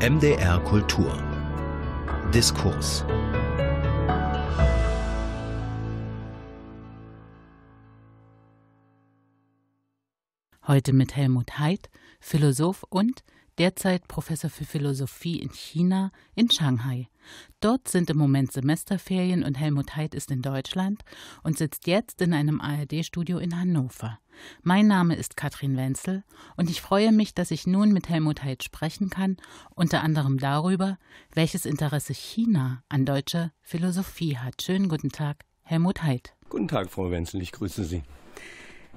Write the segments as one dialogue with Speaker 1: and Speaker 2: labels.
Speaker 1: MDR Kultur Diskurs
Speaker 2: Heute mit Helmut Heid, Philosoph und derzeit Professor für Philosophie in China in Shanghai. Dort sind im Moment Semesterferien und Helmut Heid ist in Deutschland und sitzt jetzt in einem ARD-Studio in Hannover. Mein Name ist Katrin Wenzel und ich freue mich, dass ich nun mit Helmut Heid sprechen kann, unter anderem darüber, welches Interesse China an deutscher Philosophie hat. Schönen guten Tag, Helmut Heid.
Speaker 1: Guten Tag, Frau Wenzel, ich grüße Sie.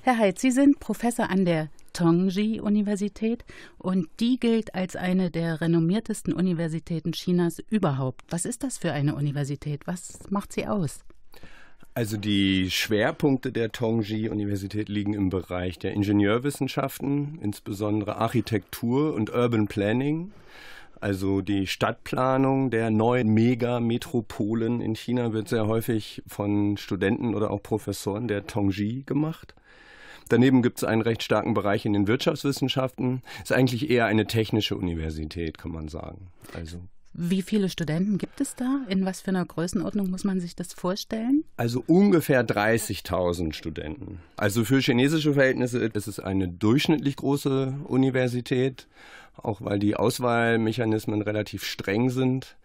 Speaker 2: Herr Heid, Sie sind Professor an der Tongji-Universität und die gilt als eine der renommiertesten Universitäten Chinas überhaupt. Was ist das für eine Universität? Was macht sie aus?
Speaker 1: Also die Schwerpunkte der Tongji-Universität liegen im Bereich der Ingenieurwissenschaften, insbesondere Architektur und Urban Planning. Also die Stadtplanung der neuen Megametropolen in China wird sehr häufig von Studenten oder auch Professoren der Tongji gemacht. Daneben gibt es einen recht starken Bereich in den Wirtschaftswissenschaften. Ist eigentlich eher eine technische Universität, kann man sagen. Also
Speaker 2: wie viele Studenten gibt es da? In was für einer Größenordnung muss man sich das vorstellen?
Speaker 1: Also ungefähr 30.000 Studenten. Also für chinesische Verhältnisse ist es eine durchschnittlich große Universität, auch weil die Auswahlmechanismen relativ streng sind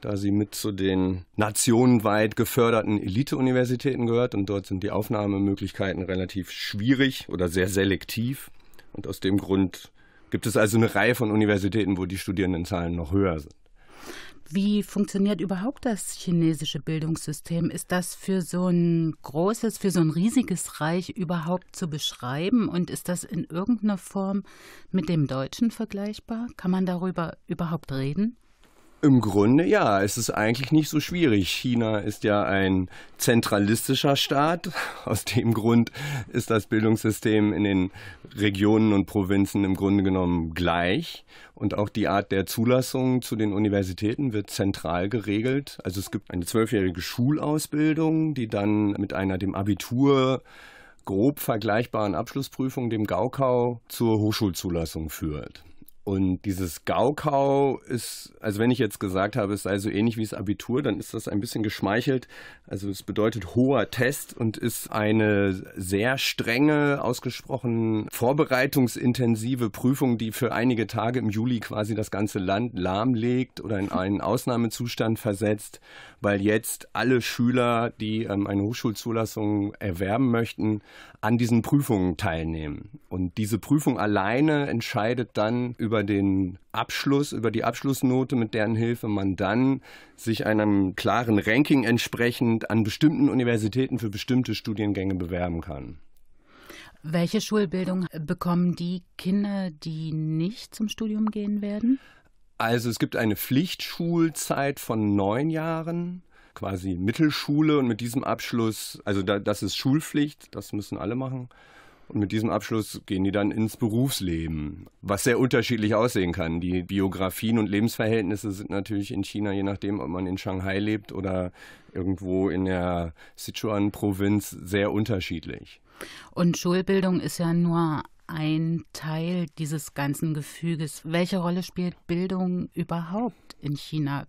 Speaker 1: da sie mit zu den nationenweit geförderten Elite-Universitäten gehört und dort sind die Aufnahmemöglichkeiten relativ schwierig oder sehr selektiv. Und aus dem Grund gibt es also eine Reihe von Universitäten, wo die Studierendenzahlen noch höher sind.
Speaker 2: Wie funktioniert überhaupt das chinesische Bildungssystem? Ist das für so ein großes, für so ein riesiges Reich überhaupt zu beschreiben? Und ist das in irgendeiner Form mit dem deutschen vergleichbar? Kann man darüber überhaupt reden?
Speaker 1: Im Grunde ja, es ist eigentlich nicht so schwierig. China ist ja ein zentralistischer Staat. Aus dem Grund ist das Bildungssystem in den Regionen und Provinzen im Grunde genommen gleich. Und auch die Art der Zulassung zu den Universitäten wird zentral geregelt. Also es gibt eine zwölfjährige Schulausbildung, die dann mit einer dem Abitur grob vergleichbaren Abschlussprüfung, dem Gaukau, zur Hochschulzulassung führt. Und dieses Gaukau ist, also wenn ich jetzt gesagt habe, es sei so ähnlich wie das Abitur, dann ist das ein bisschen geschmeichelt. Also es bedeutet hoher Test und ist eine sehr strenge, ausgesprochen vorbereitungsintensive Prüfung, die für einige Tage im Juli quasi das ganze Land lahmlegt oder in einen Ausnahmezustand versetzt, weil jetzt alle Schüler, die ähm, eine Hochschulzulassung erwerben möchten, an diesen Prüfungen teilnehmen. Und diese Prüfung alleine entscheidet dann über über den Abschluss, über die Abschlussnote, mit deren Hilfe man dann sich einem klaren Ranking entsprechend an bestimmten Universitäten für bestimmte Studiengänge bewerben kann.
Speaker 2: Welche Schulbildung bekommen die Kinder, die nicht zum Studium gehen werden?
Speaker 1: Also es gibt eine Pflichtschulzeit von neun Jahren, quasi Mittelschule und mit diesem Abschluss, also da, das ist Schulpflicht, das müssen alle machen. Und mit diesem Abschluss gehen die dann ins Berufsleben, was sehr unterschiedlich aussehen kann. Die Biografien und Lebensverhältnisse sind natürlich in China, je nachdem, ob man in Shanghai lebt oder irgendwo in der Sichuan-Provinz, sehr unterschiedlich.
Speaker 2: Und Schulbildung ist ja nur ein Teil dieses ganzen Gefüges. Welche Rolle spielt Bildung überhaupt in China?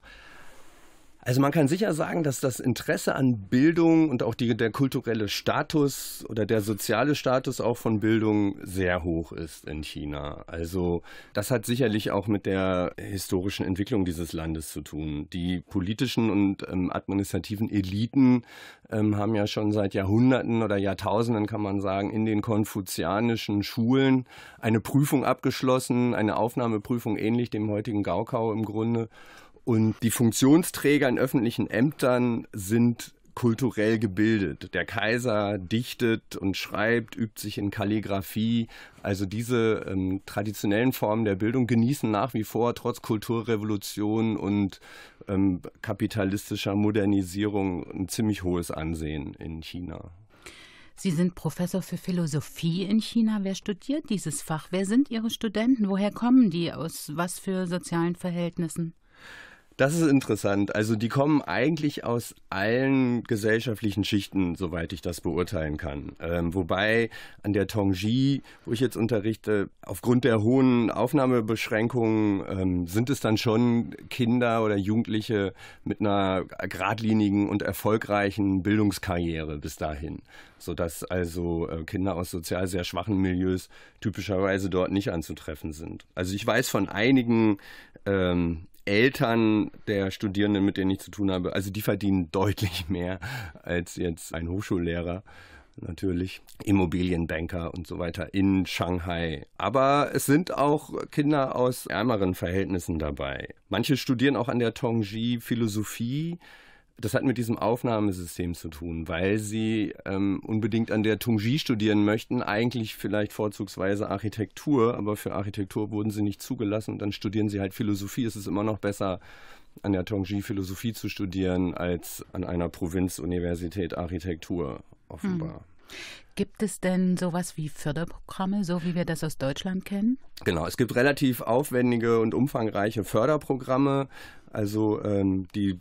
Speaker 1: Also man kann sicher sagen, dass das Interesse an Bildung und auch die, der kulturelle Status oder der soziale Status auch von Bildung sehr hoch ist in China. Also das hat sicherlich auch mit der historischen Entwicklung dieses Landes zu tun. Die politischen und ähm, administrativen Eliten ähm, haben ja schon seit Jahrhunderten oder Jahrtausenden, kann man sagen, in den konfuzianischen Schulen eine Prüfung abgeschlossen, eine Aufnahmeprüfung ähnlich dem heutigen Gaokao im Grunde und die Funktionsträger in öffentlichen Ämtern sind kulturell gebildet. Der Kaiser dichtet und schreibt, übt sich in Kalligraphie. Also diese ähm, traditionellen Formen der Bildung genießen nach wie vor trotz Kulturrevolution und ähm, kapitalistischer Modernisierung ein ziemlich hohes Ansehen in China.
Speaker 2: Sie sind Professor für Philosophie in China. Wer studiert dieses Fach? Wer sind Ihre Studenten? Woher kommen die? Aus was für sozialen Verhältnissen?
Speaker 1: Das ist interessant. Also die kommen eigentlich aus allen gesellschaftlichen Schichten, soweit ich das beurteilen kann. Ähm, wobei an der Tongji, wo ich jetzt unterrichte, aufgrund der hohen Aufnahmebeschränkungen ähm, sind es dann schon Kinder oder Jugendliche mit einer geradlinigen und erfolgreichen Bildungskarriere bis dahin, sodass also äh, Kinder aus sozial sehr schwachen Milieus typischerweise dort nicht anzutreffen sind. Also ich weiß von einigen ähm, Eltern der Studierenden, mit denen ich zu tun habe, also die verdienen deutlich mehr als jetzt ein Hochschullehrer natürlich Immobilienbanker und so weiter in Shanghai. Aber es sind auch Kinder aus ärmeren Verhältnissen dabei. Manche studieren auch an der Tongji Philosophie. Das hat mit diesem Aufnahmesystem zu tun, weil sie ähm, unbedingt an der Tungji studieren möchten, eigentlich vielleicht vorzugsweise Architektur, aber für Architektur wurden sie nicht zugelassen und dann studieren sie halt Philosophie. Es ist immer noch besser, an der Tongji Philosophie zu studieren, als an einer Provinzuniversität Architektur, offenbar. Hm. Gibt
Speaker 2: es denn sowas wie Förderprogramme, so wie wir das aus Deutschland kennen?
Speaker 1: Genau, es gibt relativ aufwendige und umfangreiche Förderprogramme. Also ähm, die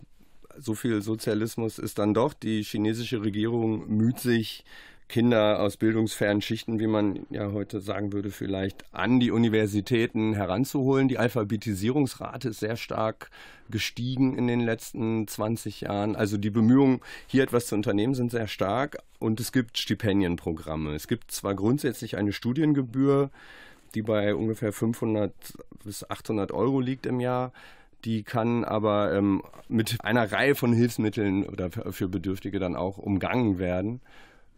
Speaker 1: so viel Sozialismus ist dann doch. Die chinesische Regierung müht sich, Kinder aus bildungsfernen Schichten, wie man ja heute sagen würde, vielleicht an die Universitäten heranzuholen. Die Alphabetisierungsrate ist sehr stark gestiegen in den letzten 20 Jahren. Also die Bemühungen, hier etwas zu unternehmen, sind sehr stark. Und es gibt Stipendienprogramme. Es gibt zwar grundsätzlich eine Studiengebühr, die bei ungefähr 500 bis 800 Euro liegt im Jahr. Die kann aber ähm, mit einer Reihe von Hilfsmitteln oder für Bedürftige dann auch umgangen werden,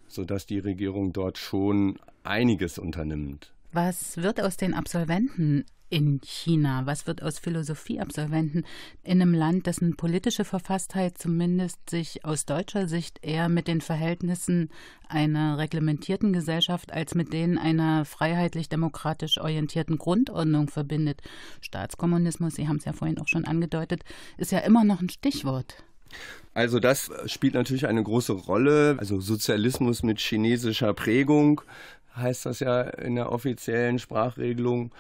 Speaker 1: sodass die Regierung dort schon einiges unternimmt.
Speaker 2: Was wird aus den Absolventen? in China? Was wird aus Philosophieabsolventen in einem Land, dessen politische Verfasstheit zumindest sich aus deutscher Sicht eher mit den Verhältnissen einer reglementierten Gesellschaft als mit denen einer freiheitlich-demokratisch orientierten Grundordnung verbindet? Staatskommunismus, Sie haben es ja vorhin auch schon angedeutet, ist ja immer noch ein Stichwort.
Speaker 1: Also das spielt natürlich eine große Rolle. Also Sozialismus mit chinesischer Prägung heißt das ja in der offiziellen Sprachregelung.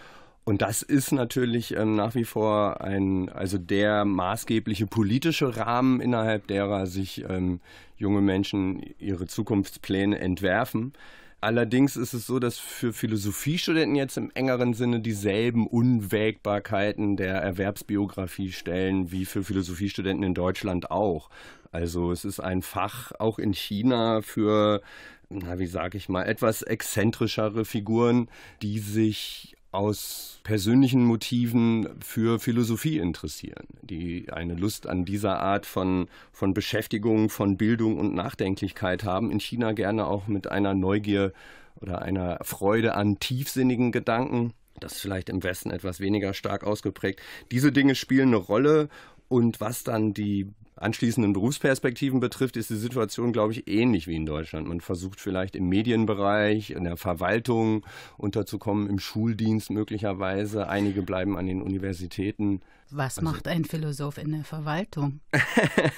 Speaker 1: Und das ist natürlich ähm, nach wie vor ein, also der maßgebliche politische Rahmen, innerhalb derer sich ähm, junge Menschen ihre Zukunftspläne entwerfen. Allerdings ist es so, dass für Philosophiestudenten jetzt im engeren Sinne dieselben Unwägbarkeiten der Erwerbsbiografie stellen wie für Philosophiestudenten in Deutschland auch. Also es ist ein Fach auch in China für, na, wie sage ich mal, etwas exzentrischere Figuren, die sich aus persönlichen Motiven für Philosophie interessieren, die eine Lust an dieser Art von, von Beschäftigung, von Bildung und Nachdenklichkeit haben, in China gerne auch mit einer Neugier oder einer Freude an tiefsinnigen Gedanken. Das ist vielleicht im Westen etwas weniger stark ausgeprägt. Diese Dinge spielen eine Rolle und was dann die anschließenden Berufsperspektiven betrifft, ist die Situation, glaube ich, ähnlich wie in Deutschland. Man versucht vielleicht im Medienbereich, in der Verwaltung unterzukommen, im Schuldienst möglicherweise. Einige bleiben an den Universitäten
Speaker 2: was also, macht ein Philosoph in der Verwaltung?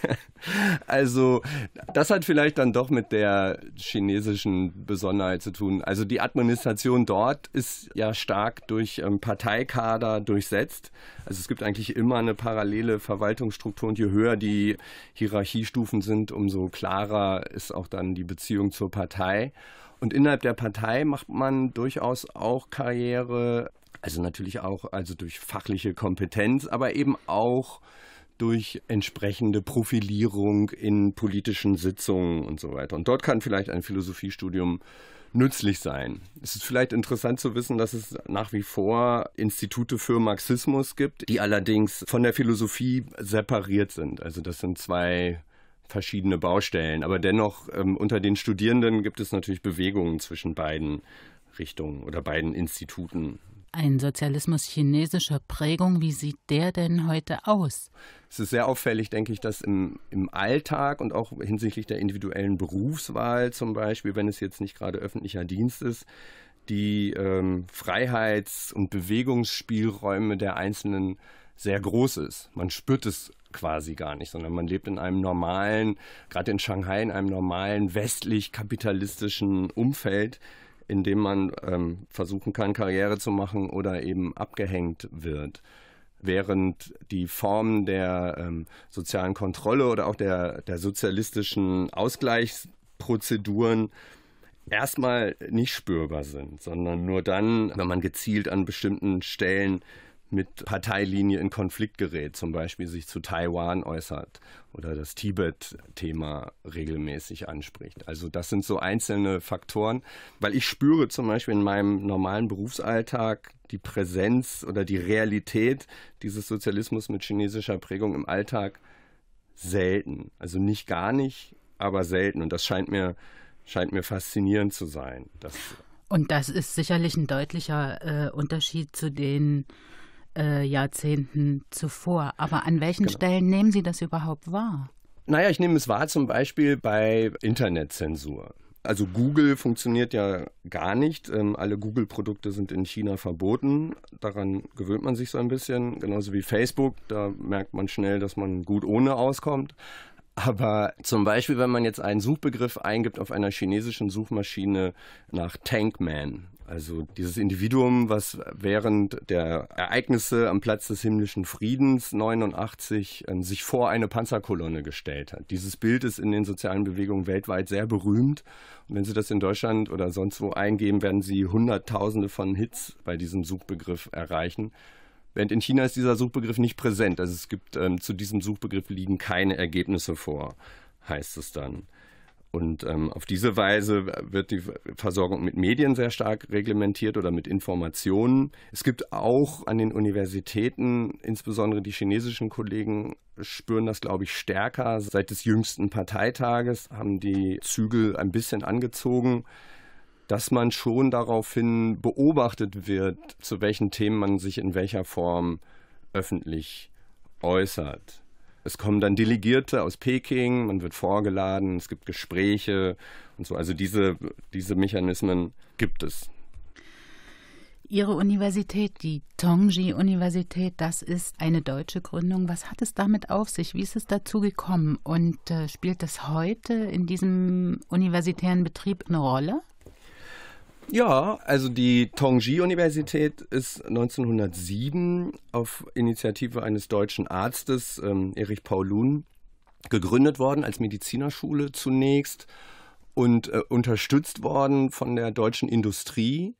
Speaker 1: also, das hat vielleicht dann doch mit der chinesischen Besonderheit zu tun. Also, die Administration dort ist ja stark durch ähm, Parteikader durchsetzt. Also, es gibt eigentlich immer eine parallele Verwaltungsstruktur und je höher die Hierarchiestufen sind, umso klarer ist auch dann die Beziehung zur Partei. Und innerhalb der Partei macht man durchaus auch Karriere also natürlich auch also durch fachliche Kompetenz, aber eben auch durch entsprechende Profilierung in politischen Sitzungen und so weiter. Und dort kann vielleicht ein Philosophiestudium nützlich sein. Es ist vielleicht interessant zu wissen, dass es nach wie vor Institute für Marxismus gibt, die allerdings von der Philosophie separiert sind. Also das sind zwei verschiedene Baustellen. Aber dennoch ähm, unter den Studierenden gibt es natürlich Bewegungen zwischen beiden Richtungen oder beiden Instituten.
Speaker 2: Ein Sozialismus chinesischer Prägung, wie sieht der denn heute aus?
Speaker 1: Es ist sehr auffällig, denke ich, dass im, im Alltag und auch hinsichtlich der individuellen Berufswahl zum Beispiel, wenn es jetzt nicht gerade öffentlicher Dienst ist, die ähm, Freiheits- und Bewegungsspielräume der Einzelnen sehr groß ist. Man spürt es quasi gar nicht, sondern man lebt in einem normalen, gerade in Shanghai, in einem normalen westlich-kapitalistischen Umfeld, in dem man ähm, versuchen kann, Karriere zu machen oder eben abgehängt wird. Während die Formen der ähm, sozialen Kontrolle oder auch der, der sozialistischen Ausgleichsprozeduren erstmal nicht spürbar sind, sondern nur dann, wenn man gezielt an bestimmten Stellen mit Parteilinie in Konflikt gerät, zum Beispiel sich zu Taiwan äußert oder das Tibet-Thema regelmäßig anspricht. Also das sind so einzelne Faktoren, weil ich spüre zum Beispiel in meinem normalen Berufsalltag die Präsenz oder die Realität dieses Sozialismus mit chinesischer Prägung im Alltag selten. Also nicht gar nicht, aber selten. Und das scheint mir, scheint mir faszinierend zu sein.
Speaker 2: Und das ist sicherlich ein deutlicher äh, Unterschied zu den äh, Jahrzehnten zuvor. Aber an welchen genau. Stellen nehmen Sie das überhaupt wahr?
Speaker 1: Naja, ich nehme es wahr zum Beispiel bei Internetzensur. Also Google funktioniert ja gar nicht. Ähm, alle Google-Produkte sind in China verboten. Daran gewöhnt man sich so ein bisschen. Genauso wie Facebook. Da merkt man schnell, dass man gut ohne auskommt. Aber zum Beispiel, wenn man jetzt einen Suchbegriff eingibt auf einer chinesischen Suchmaschine nach Tankman also dieses Individuum, was während der Ereignisse am Platz des himmlischen Friedens 89 äh, sich vor eine Panzerkolonne gestellt hat. Dieses Bild ist in den sozialen Bewegungen weltweit sehr berühmt. Und wenn Sie das in Deutschland oder sonst wo eingeben, werden Sie Hunderttausende von Hits bei diesem Suchbegriff erreichen. Während in China ist dieser Suchbegriff nicht präsent. Also es gibt ähm, zu diesem Suchbegriff liegen keine Ergebnisse vor, heißt es dann. Und ähm, auf diese Weise wird die Versorgung mit Medien sehr stark reglementiert oder mit Informationen. Es gibt auch an den Universitäten, insbesondere die chinesischen Kollegen spüren das, glaube ich, stärker. Seit des jüngsten Parteitages haben die Zügel ein bisschen angezogen dass man schon daraufhin beobachtet wird, zu welchen Themen man sich in welcher Form öffentlich äußert. Es kommen dann Delegierte aus Peking, man wird vorgeladen, es gibt Gespräche und so. Also diese, diese Mechanismen gibt es.
Speaker 2: Ihre Universität, die Tongji-Universität, das ist eine deutsche Gründung. Was hat es damit auf sich? Wie ist es dazu gekommen? Und äh, spielt das heute in diesem universitären Betrieb eine Rolle?
Speaker 1: Ja, also die Tongji-Universität ist 1907 auf Initiative eines deutschen Arztes, ähm, Erich Paulun, gegründet worden als Medizinerschule zunächst und äh, unterstützt worden von der deutschen Industrie.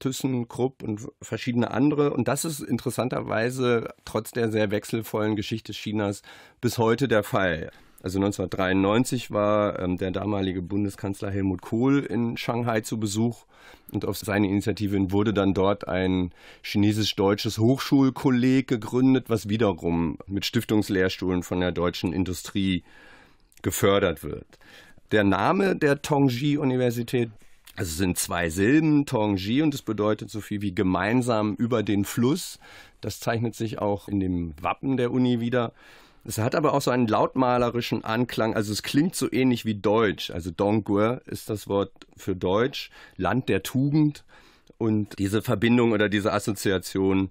Speaker 1: Thyssen, Krupp und verschiedene andere. Und das ist interessanterweise trotz der sehr wechselvollen Geschichte Chinas bis heute der Fall. Also 1993 war ähm, der damalige Bundeskanzler Helmut Kohl in Shanghai zu Besuch und auf seine Initiative wurde dann dort ein chinesisch-deutsches Hochschulkolleg gegründet, was wiederum mit Stiftungslehrstuhlen von der deutschen Industrie gefördert wird. Der Name der Tongji-Universität also sind zwei Silben, Tongji, und es bedeutet so viel wie gemeinsam über den Fluss. Das zeichnet sich auch in dem Wappen der Uni wieder. Es hat aber auch so einen lautmalerischen Anklang. Also es klingt so ähnlich wie Deutsch. Also Dongue ist das Wort für Deutsch, Land der Tugend. Und diese Verbindung oder diese Assoziation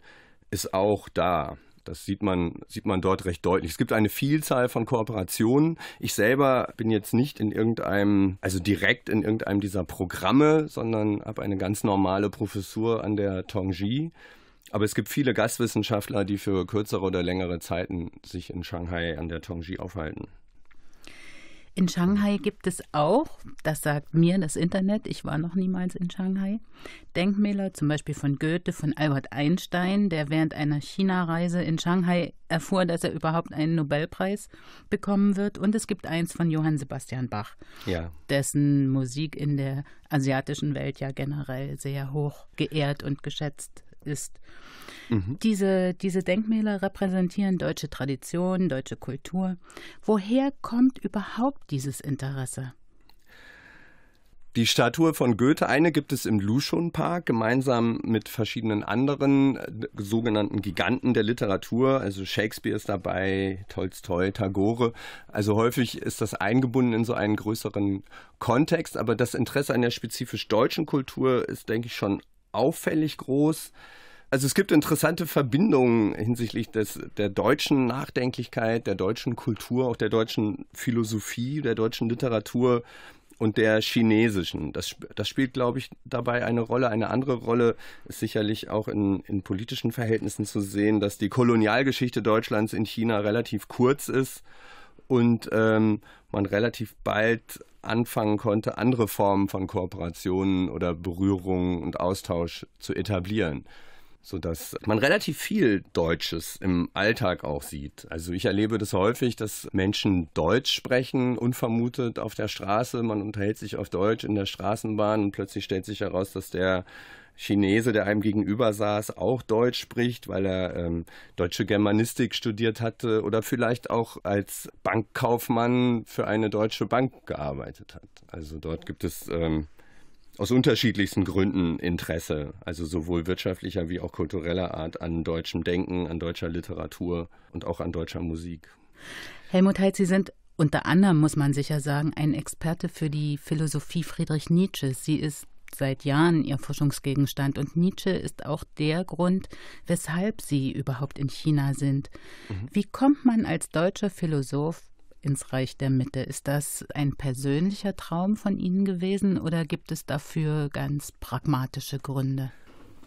Speaker 1: ist auch da. Das sieht man, sieht man dort recht deutlich. Es gibt eine Vielzahl von Kooperationen. Ich selber bin jetzt nicht in irgendeinem, also direkt in irgendeinem dieser Programme, sondern habe eine ganz normale Professur an der Tongji aber es gibt viele Gastwissenschaftler, die für kürzere oder längere Zeiten sich in Shanghai an der Tongji aufhalten.
Speaker 2: In Shanghai gibt es auch, das sagt mir das Internet, ich war noch niemals in Shanghai, Denkmäler zum Beispiel von Goethe, von Albert Einstein, der während einer China-Reise in Shanghai erfuhr, dass er überhaupt einen Nobelpreis bekommen wird. Und es gibt eins von Johann Sebastian Bach, ja. dessen Musik in der asiatischen Welt ja generell sehr hoch geehrt und geschätzt ist. Mhm. Diese, diese Denkmäler repräsentieren deutsche Tradition, deutsche Kultur. Woher kommt überhaupt dieses Interesse?
Speaker 1: Die Statue von Goethe, eine gibt es im Luschon-Park, gemeinsam mit verschiedenen anderen äh, sogenannten Giganten der Literatur. Also Shakespeare ist dabei, Tolstoi, Tagore. Also häufig ist das eingebunden in so einen größeren Kontext. Aber das Interesse an der spezifisch deutschen Kultur ist, denke ich, schon auffällig groß. Also es gibt interessante Verbindungen hinsichtlich des, der deutschen Nachdenklichkeit, der deutschen Kultur, auch der deutschen Philosophie, der deutschen Literatur und der chinesischen. Das, das spielt, glaube ich, dabei eine Rolle. Eine andere Rolle ist sicherlich auch in, in politischen Verhältnissen zu sehen, dass die Kolonialgeschichte Deutschlands in China relativ kurz ist und ähm, man relativ bald anfangen konnte, andere Formen von Kooperationen oder Berührungen und Austausch zu etablieren sodass man relativ viel Deutsches im Alltag auch sieht. Also ich erlebe das häufig, dass Menschen Deutsch sprechen, unvermutet auf der Straße, man unterhält sich auf Deutsch in der Straßenbahn und plötzlich stellt sich heraus, dass der Chinese, der einem gegenüber saß, auch Deutsch spricht, weil er ähm, deutsche Germanistik studiert hatte oder vielleicht auch als Bankkaufmann für eine deutsche Bank gearbeitet hat. Also dort gibt es ähm, aus unterschiedlichsten Gründen Interesse, also sowohl wirtschaftlicher wie auch kultureller Art an deutschem Denken, an deutscher Literatur und auch an deutscher Musik.
Speaker 2: Helmut Heitz, Sie sind unter anderem, muss man sicher sagen, ein Experte für die Philosophie Friedrich Nietzsche. Sie ist seit Jahren ihr Forschungsgegenstand und Nietzsche ist auch der Grund, weshalb sie überhaupt in China sind. Mhm. Wie kommt man als deutscher Philosoph ins Reich der Mitte? Ist das ein persönlicher Traum von Ihnen gewesen oder gibt es dafür ganz pragmatische Gründe?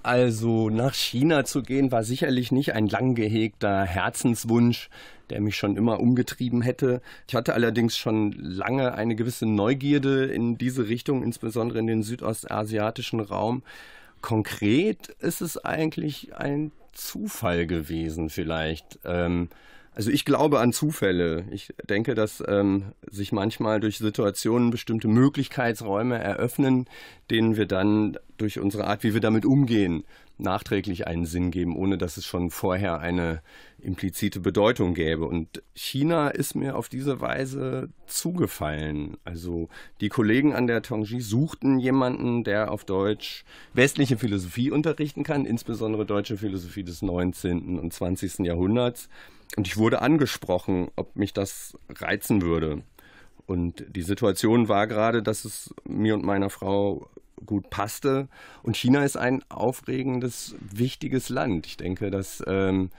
Speaker 1: Also nach China zu gehen war sicherlich nicht ein lang gehegter Herzenswunsch, der mich schon immer umgetrieben hätte. Ich hatte allerdings schon lange eine gewisse Neugierde in diese Richtung, insbesondere in den südostasiatischen Raum. Konkret ist es eigentlich ein Zufall gewesen vielleicht. Ähm, also ich glaube an Zufälle. Ich denke, dass ähm, sich manchmal durch Situationen bestimmte Möglichkeitsräume eröffnen, denen wir dann durch unsere Art, wie wir damit umgehen, nachträglich einen Sinn geben, ohne dass es schon vorher eine implizite Bedeutung gäbe. Und China ist mir auf diese Weise zugefallen. Also die Kollegen an der Tongji suchten jemanden, der auf Deutsch westliche Philosophie unterrichten kann, insbesondere deutsche Philosophie des 19. und 20. Jahrhunderts. Und ich wurde angesprochen, ob mich das reizen würde. Und die Situation war gerade, dass es mir und meiner Frau gut passte. Und China ist ein aufregendes, wichtiges Land. Ich denke, dass, ähm,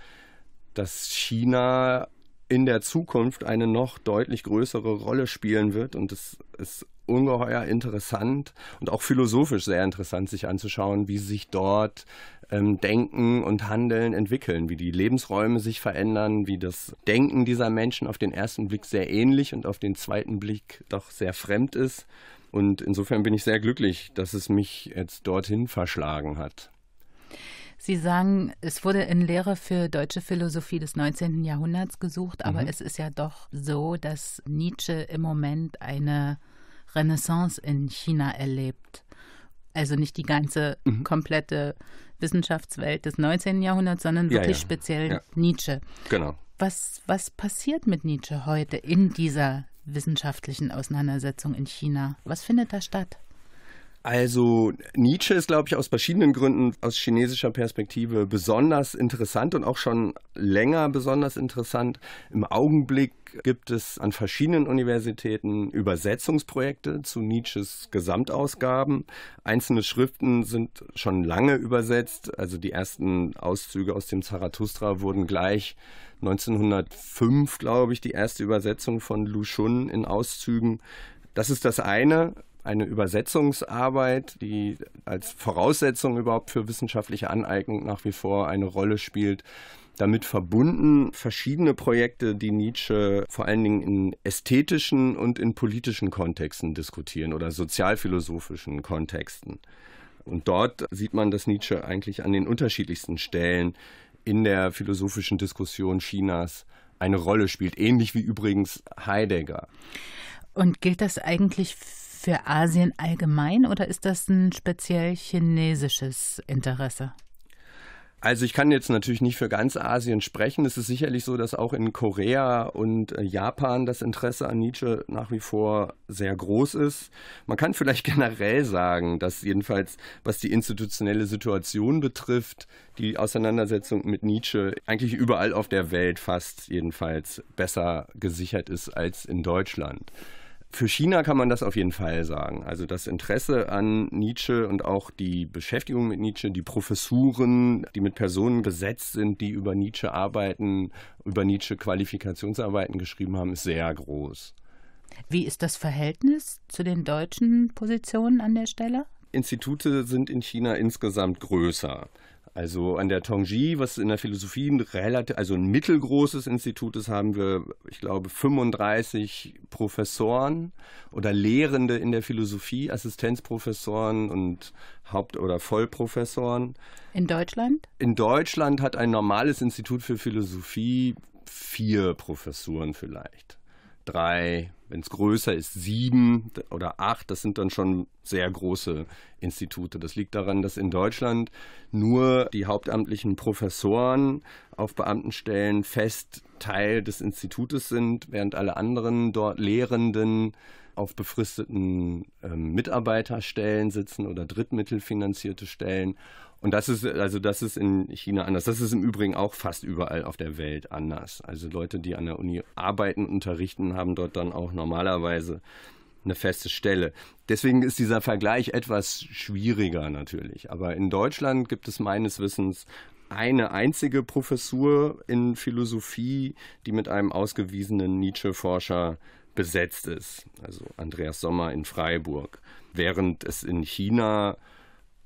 Speaker 1: dass China in der Zukunft eine noch deutlich größere Rolle spielen wird. Und es ist ungeheuer interessant und auch philosophisch sehr interessant, sich anzuschauen, wie sich dort ähm, Denken und Handeln entwickeln, wie die Lebensräume sich verändern, wie das Denken dieser Menschen auf den ersten Blick sehr ähnlich und auf den zweiten Blick doch sehr fremd ist. Und insofern bin ich sehr glücklich, dass es mich jetzt dorthin verschlagen hat.
Speaker 2: Sie sagen, es wurde in Lehre für deutsche Philosophie des 19. Jahrhunderts gesucht, aber mhm. es ist ja doch so, dass Nietzsche im Moment eine Renaissance in China erlebt. Also nicht die ganze mhm. komplette Wissenschaftswelt des 19. Jahrhunderts, sondern wirklich ja, ja. speziell ja. Nietzsche. Genau. Was, was passiert mit Nietzsche heute in dieser wissenschaftlichen Auseinandersetzung in China? Was findet da statt?
Speaker 1: Also Nietzsche ist, glaube ich, aus verschiedenen Gründen aus chinesischer Perspektive besonders interessant und auch schon länger besonders interessant. Im Augenblick gibt es an verschiedenen Universitäten Übersetzungsprojekte zu Nietzsches Gesamtausgaben. Einzelne Schriften sind schon lange übersetzt. Also die ersten Auszüge aus dem Zarathustra wurden gleich 1905, glaube ich, die erste Übersetzung von Lu Shun in Auszügen das ist das eine eine Übersetzungsarbeit, die als Voraussetzung überhaupt für wissenschaftliche Aneignung nach wie vor eine Rolle spielt. Damit verbunden verschiedene Projekte, die Nietzsche vor allen Dingen in ästhetischen und in politischen Kontexten diskutieren oder sozialphilosophischen Kontexten. Und dort sieht man, dass Nietzsche eigentlich an den unterschiedlichsten Stellen in der philosophischen Diskussion Chinas eine Rolle spielt, ähnlich wie übrigens Heidegger.
Speaker 2: Und gilt das eigentlich für Asien allgemein oder ist das ein speziell chinesisches Interesse?
Speaker 1: Also ich kann jetzt natürlich nicht für ganz Asien sprechen. Es ist sicherlich so, dass auch in Korea und äh, Japan das Interesse an Nietzsche nach wie vor sehr groß ist. Man kann vielleicht generell sagen, dass jedenfalls, was die institutionelle Situation betrifft, die Auseinandersetzung mit Nietzsche eigentlich überall auf der Welt fast jedenfalls besser gesichert ist als in Deutschland. Für China kann man das auf jeden Fall sagen. Also das Interesse an Nietzsche und auch die Beschäftigung mit Nietzsche, die Professuren, die mit Personen besetzt sind, die über Nietzsche arbeiten, über Nietzsche Qualifikationsarbeiten geschrieben haben, ist sehr groß.
Speaker 2: Wie ist das Verhältnis zu den deutschen Positionen an der Stelle?
Speaker 1: Institute sind in China insgesamt größer. Also an der Tongji, was in der Philosophie ein relativ, also ein mittelgroßes Institut ist, haben wir, ich glaube, 35 Professoren oder Lehrende in der Philosophie, Assistenzprofessoren und Haupt- oder Vollprofessoren.
Speaker 2: In Deutschland?
Speaker 1: In Deutschland hat ein normales Institut für Philosophie vier Professuren vielleicht. Drei, wenn es größer ist, sieben oder acht, das sind dann schon sehr große Institute. Das liegt daran, dass in Deutschland nur die hauptamtlichen Professoren auf Beamtenstellen fest Teil des Institutes sind, während alle anderen dort Lehrenden auf befristeten ähm, Mitarbeiterstellen sitzen oder drittmittelfinanzierte Stellen. Und das ist, also das ist in China anders. Das ist im Übrigen auch fast überall auf der Welt anders. Also Leute, die an der Uni arbeiten, unterrichten, haben dort dann auch normalerweise eine feste Stelle. Deswegen ist dieser Vergleich etwas schwieriger natürlich. Aber in Deutschland gibt es meines Wissens eine einzige Professur in Philosophie, die mit einem ausgewiesenen Nietzsche-Forscher besetzt ist. Also Andreas Sommer in Freiburg. Während es in China,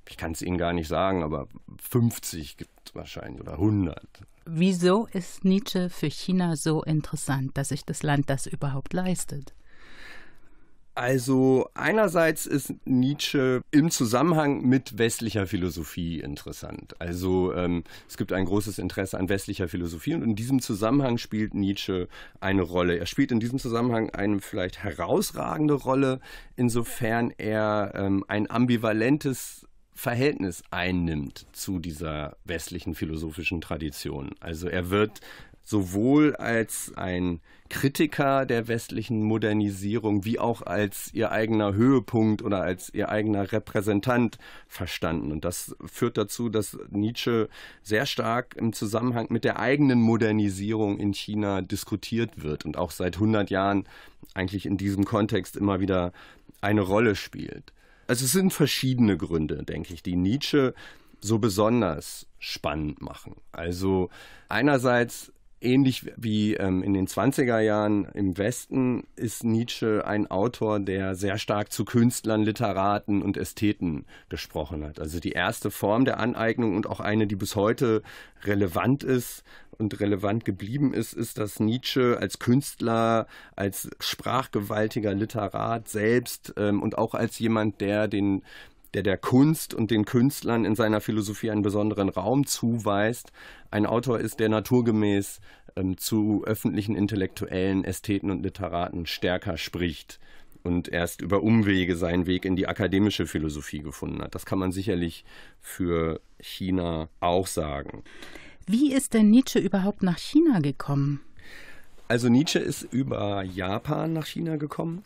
Speaker 1: ich kann es Ihnen gar nicht sagen, aber 50 gibt wahrscheinlich oder 100.
Speaker 2: Wieso ist Nietzsche für China so interessant, dass sich das Land das überhaupt leistet?
Speaker 1: Also einerseits ist Nietzsche im Zusammenhang mit westlicher Philosophie interessant. Also ähm, es gibt ein großes Interesse an westlicher Philosophie und in diesem Zusammenhang spielt Nietzsche eine Rolle. Er spielt in diesem Zusammenhang eine vielleicht herausragende Rolle, insofern er ähm, ein ambivalentes Verhältnis einnimmt zu dieser westlichen philosophischen Tradition. Also er wird sowohl als ein Kritiker der westlichen Modernisierung wie auch als ihr eigener Höhepunkt oder als ihr eigener Repräsentant verstanden. Und das führt dazu, dass Nietzsche sehr stark im Zusammenhang mit der eigenen Modernisierung in China diskutiert wird und auch seit 100 Jahren eigentlich in diesem Kontext immer wieder eine Rolle spielt. Also es sind verschiedene Gründe, denke ich, die Nietzsche so besonders spannend machen. Also einerseits Ähnlich wie ähm, in den 20er Jahren im Westen ist Nietzsche ein Autor, der sehr stark zu Künstlern, Literaten und Ästheten gesprochen hat. Also die erste Form der Aneignung und auch eine, die bis heute relevant ist und relevant geblieben ist, ist, dass Nietzsche als Künstler, als sprachgewaltiger Literat selbst ähm, und auch als jemand, der den der der Kunst und den Künstlern in seiner Philosophie einen besonderen Raum zuweist, ein Autor ist, der naturgemäß ähm, zu öffentlichen Intellektuellen, Ästheten und Literaten stärker spricht und erst über Umwege seinen Weg in die akademische Philosophie gefunden hat. Das kann man sicherlich für China auch sagen. Wie ist denn Nietzsche überhaupt nach China
Speaker 2: gekommen?
Speaker 1: Also Nietzsche ist über Japan nach China gekommen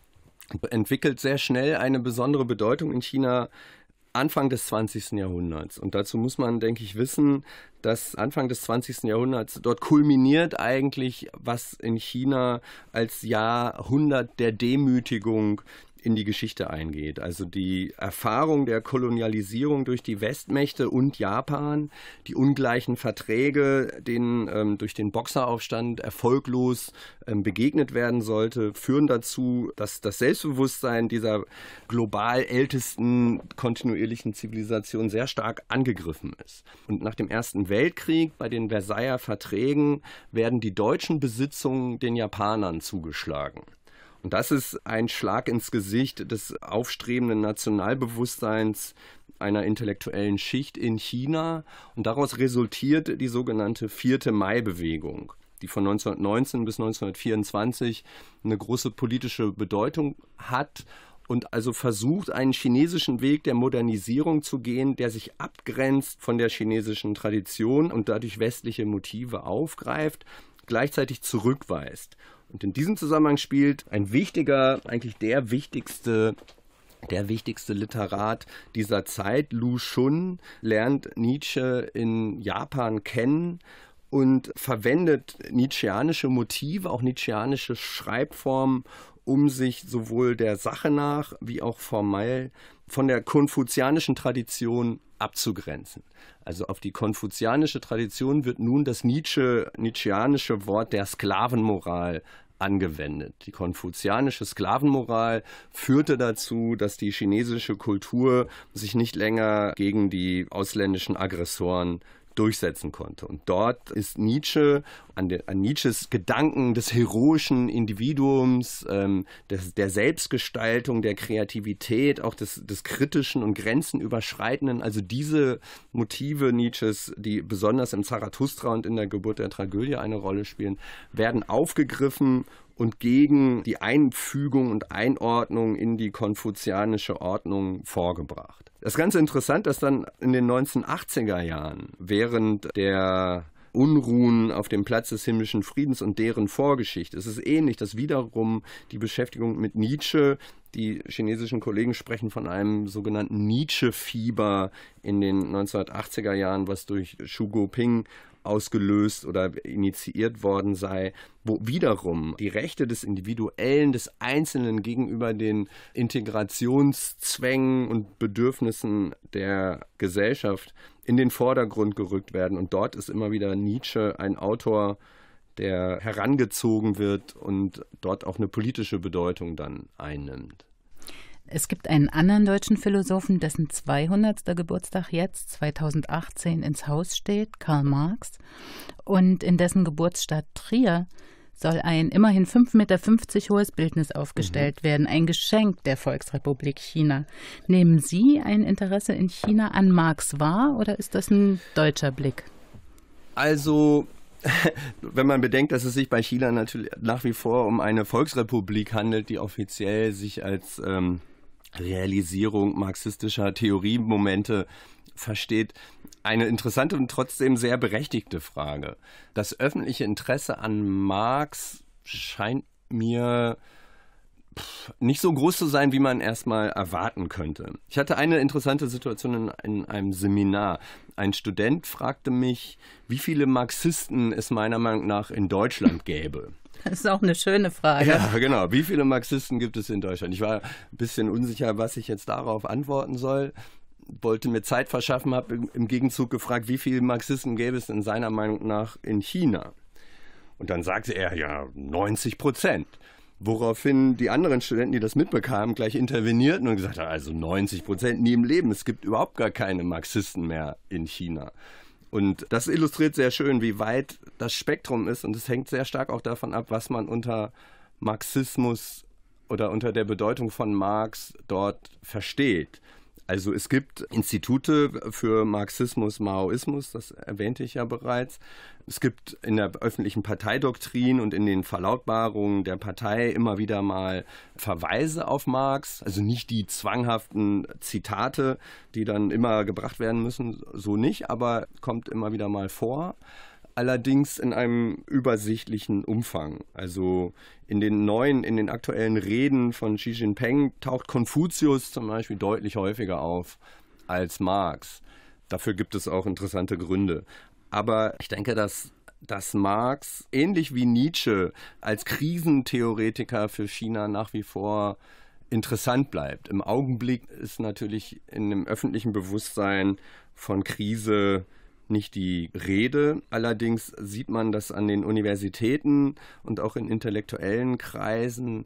Speaker 1: entwickelt sehr schnell eine besondere Bedeutung in China Anfang des 20. Jahrhunderts. Und dazu muss man, denke ich, wissen, dass Anfang des 20. Jahrhunderts dort kulminiert eigentlich, was in China als Jahrhundert der Demütigung in die Geschichte eingeht. Also die Erfahrung der Kolonialisierung durch die Westmächte und Japan, die ungleichen Verträge, denen ähm, durch den Boxeraufstand erfolglos ähm, begegnet werden sollte, führen dazu, dass das Selbstbewusstsein dieser global ältesten kontinuierlichen Zivilisation sehr stark angegriffen ist. Und nach dem Ersten Weltkrieg bei den Versailler Verträgen werden die deutschen Besitzungen den Japanern zugeschlagen. Und das ist ein Schlag ins Gesicht des aufstrebenden Nationalbewusstseins einer intellektuellen Schicht in China. Und daraus resultiert die sogenannte Vierte Mai-Bewegung, die von 1919 bis 1924 eine große politische Bedeutung hat und also versucht, einen chinesischen Weg der Modernisierung zu gehen, der sich abgrenzt von der chinesischen Tradition und dadurch westliche Motive aufgreift, gleichzeitig zurückweist und in diesem Zusammenhang spielt ein wichtiger, eigentlich der wichtigste der wichtigste Literat dieser Zeit, Lu Shun, lernt Nietzsche in Japan kennen und verwendet nietzscheanische Motive, auch nietzscheanische Schreibformen, um sich sowohl der Sache nach wie auch formell von der konfuzianischen Tradition abzugrenzen. Also auf die konfuzianische Tradition wird nun das Nietzsche, Nietzscheanische Wort der Sklavenmoral angewendet. Die konfuzianische Sklavenmoral führte dazu, dass die chinesische Kultur sich nicht länger gegen die ausländischen Aggressoren durchsetzen konnte. Und dort ist Nietzsche an, de, an Nietzsches Gedanken des heroischen Individuums, ähm, des, der Selbstgestaltung, der Kreativität, auch des, des kritischen und grenzenüberschreitenden, also diese Motive Nietzsches, die besonders im Zarathustra und in der Geburt der Tragödie eine Rolle spielen, werden aufgegriffen und gegen die Einfügung und Einordnung in die konfuzianische Ordnung vorgebracht. Das ist ganz interessant, dass dann in den 1980er Jahren während der Unruhen auf dem Platz des himmlischen Friedens und deren Vorgeschichte. Es ist ähnlich, dass wiederum die Beschäftigung mit Nietzsche, die chinesischen Kollegen sprechen von einem sogenannten Nietzsche-Fieber in den 1980er Jahren, was durch Xu Goping ausgelöst oder initiiert worden sei, wo wiederum die Rechte des Individuellen, des Einzelnen gegenüber den Integrationszwängen und Bedürfnissen der Gesellschaft in den Vordergrund gerückt werden. Und dort ist immer wieder Nietzsche ein Autor, der herangezogen wird und dort auch eine politische Bedeutung dann einnimmt.
Speaker 2: Es gibt einen anderen deutschen Philosophen, dessen 200. Geburtstag jetzt 2018 ins Haus steht, Karl Marx, und in dessen Geburtsstadt Trier soll ein immerhin 5,50 Meter hohes Bildnis aufgestellt mhm. werden, ein Geschenk der Volksrepublik China. Nehmen Sie ein Interesse in China an Marx wahr oder ist das ein deutscher Blick?
Speaker 1: Also wenn man bedenkt, dass es sich bei China natürlich nach wie vor um eine Volksrepublik handelt, die offiziell sich als ähm, Realisierung marxistischer Theoriemomente versteht, eine interessante und trotzdem sehr berechtigte Frage. Das öffentliche Interesse an Marx scheint mir nicht so groß zu sein, wie man erstmal erwarten könnte. Ich hatte eine interessante Situation in, in, einem Seminar. Ein Student fragte mich, wie viele Marxisten es meiner Meinung nach in Deutschland gäbe.
Speaker 2: Das ist auch eine schöne Frage. Ja,
Speaker 1: genau. Wie viele Marxisten gibt es in Deutschland? Ich war ein bisschen unsicher, was ich jetzt darauf antworten soll. Wollte mir Zeit verschaffen, habe im Gegenzug gefragt, wie viele Marxisten gäbe es in seiner Meinung nach in China? Und dann sagte er, ja, 90 Prozent. Woraufhin die anderen Studenten, die das mitbekamen, gleich intervenierten und gesagt haben, also 90 Prozent nie im Leben, es gibt überhaupt gar keine Marxisten mehr in China. Und das illustriert sehr schön, wie weit das Spektrum ist und es hängt sehr stark auch davon ab, was man unter Marxismus oder unter der Bedeutung von Marx dort versteht. Also es gibt Institute für Marxismus, Maoismus, das erwähnte ich ja bereits. Es gibt in der öffentlichen Parteidoktrin und in den Verlautbarungen der Partei immer wieder mal Verweise auf Marx, also nicht die zwanghaften Zitate, die dann immer gebracht werden müssen, so nicht, aber kommt immer wieder mal vor allerdings in einem übersichtlichen Umfang. Also in den neuen, in den aktuellen Reden von Xi Jinping taucht Konfuzius zum Beispiel deutlich häufiger auf als Marx. Dafür gibt es auch interessante Gründe. Aber ich denke, dass dass Marx ähnlich wie Nietzsche als Krisentheoretiker für China nach wie vor interessant bleibt. Im Augenblick ist natürlich in dem öffentlichen Bewusstsein von Krise nicht die Rede. Allerdings sieht man, dass an den Universitäten und auch in intellektuellen Kreisen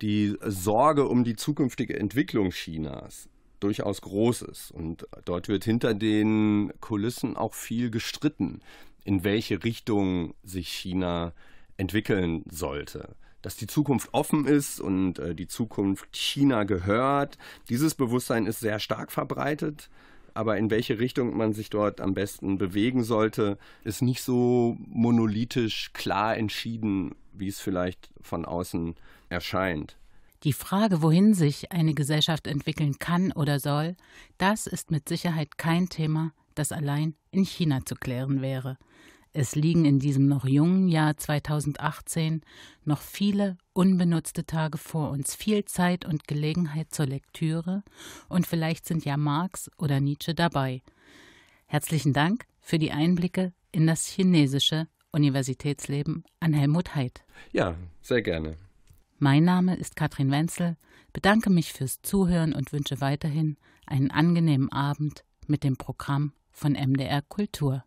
Speaker 1: die Sorge um die zukünftige Entwicklung Chinas durchaus groß ist. Und dort wird hinter den Kulissen auch viel gestritten, in welche Richtung sich China entwickeln sollte. Dass die Zukunft offen ist und äh, die Zukunft China gehört, dieses Bewusstsein ist sehr stark verbreitet. Aber in welche Richtung man sich dort am besten bewegen sollte, ist nicht so monolithisch klar entschieden, wie es vielleicht von außen erscheint.
Speaker 2: Die Frage, wohin sich eine Gesellschaft entwickeln kann oder soll, das ist mit Sicherheit kein Thema, das allein in China zu klären wäre. Es liegen in diesem noch jungen Jahr 2018 noch viele unbenutzte Tage vor uns, viel Zeit und Gelegenheit zur Lektüre und vielleicht sind ja Marx oder Nietzsche dabei. Herzlichen Dank für die Einblicke in das chinesische Universitätsleben an Helmut Heid.
Speaker 1: Ja, sehr gerne.
Speaker 2: Mein Name ist Katrin Wenzel, bedanke mich fürs Zuhören und wünsche weiterhin einen angenehmen Abend mit dem Programm von MDR Kultur.